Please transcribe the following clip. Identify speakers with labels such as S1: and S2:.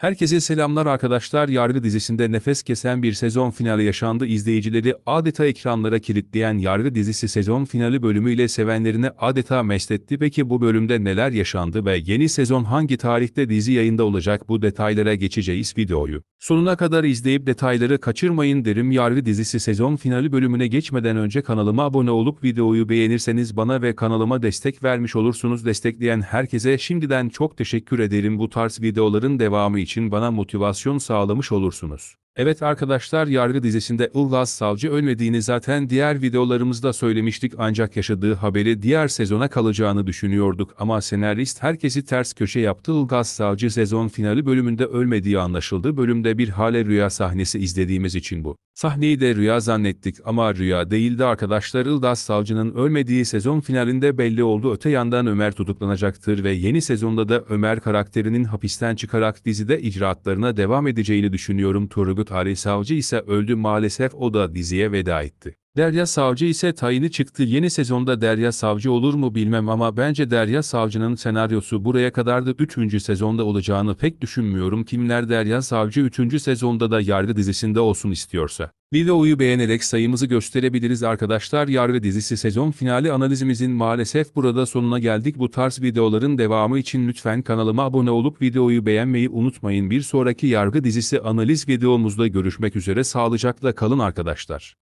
S1: Herkese selamlar arkadaşlar. Yargı dizisinde nefes kesen bir sezon finali yaşandı. İzleyicileri adeta ekranlara kilitleyen Yargı dizisi sezon finali bölümüyle sevenlerini adeta mesletti. Peki bu bölümde neler yaşandı ve yeni sezon hangi tarihte dizi yayında olacak bu detaylara geçeceğiz videoyu. Sonuna kadar izleyip detayları kaçırmayın derim. Yargı dizisi sezon finali bölümüne geçmeden önce kanalıma abone olup videoyu beğenirseniz bana ve kanalıma destek vermiş olursunuz. Destekleyen herkese şimdiden çok teşekkür ederim. Bu tarz videoların devamı için bana motivasyon sağlamış olursunuz. Evet arkadaşlar yargı dizisinde Ilgaz Savcı ölmediğini zaten diğer videolarımızda söylemiştik ancak yaşadığı haberi diğer sezona kalacağını düşünüyorduk ama senarist herkesi ters köşe yaptı Ilgaz Savcı sezon finali bölümünde ölmediği anlaşıldı bölümde bir hale rüya sahnesi izlediğimiz için bu. Sahneyi de rüya zannettik ama rüya değildi arkadaşlar Ilgaz Savcı'nın ölmediği sezon finalinde belli oldu öte yandan Ömer tutuklanacaktır ve yeni sezonda da Ömer karakterinin hapisten çıkarak dizide icraatlarına devam edeceğini düşünüyorum Turgut Tarih Savcı ise öldü maalesef o da diziye veda etti. Derya Savcı ise tayini çıktı. Yeni sezonda Derya Savcı olur mu bilmem ama bence Derya Savcı'nın senaryosu buraya kadar da 3. sezonda olacağını pek düşünmüyorum. Kimler Derya Savcı 3. sezonda da yargı dizisinde olsun istiyorsa. Videoyu beğenerek sayımızı gösterebiliriz arkadaşlar. Yargı dizisi sezon finali analizimizin maalesef burada sonuna geldik. Bu tarz videoların devamı için lütfen kanalıma abone olup videoyu beğenmeyi unutmayın. Bir sonraki yargı dizisi analiz videomuzda görüşmek üzere sağlıcakla kalın arkadaşlar.